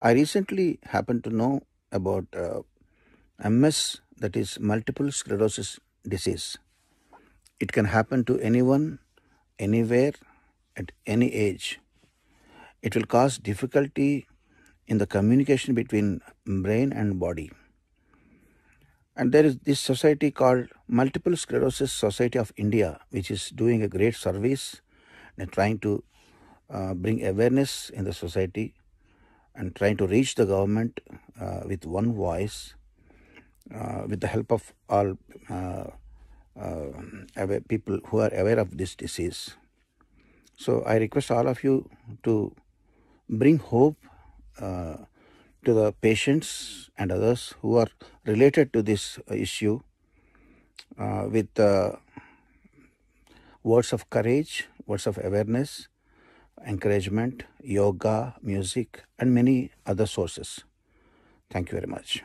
I recently happened to know about uh, MS, that is multiple sclerosis disease. It can happen to anyone, anywhere, at any age. It will cause difficulty in the communication between brain and body. And there is this society called Multiple Sclerosis Society of India, which is doing a great service and trying to uh, bring awareness in the society and trying to reach the government uh, with one voice uh, with the help of all uh, uh, people who are aware of this disease. So I request all of you to bring hope uh, to the patients and others who are related to this issue with words of courage, words of awareness, encouragement, yoga, music, and many other sources. Thank you very much.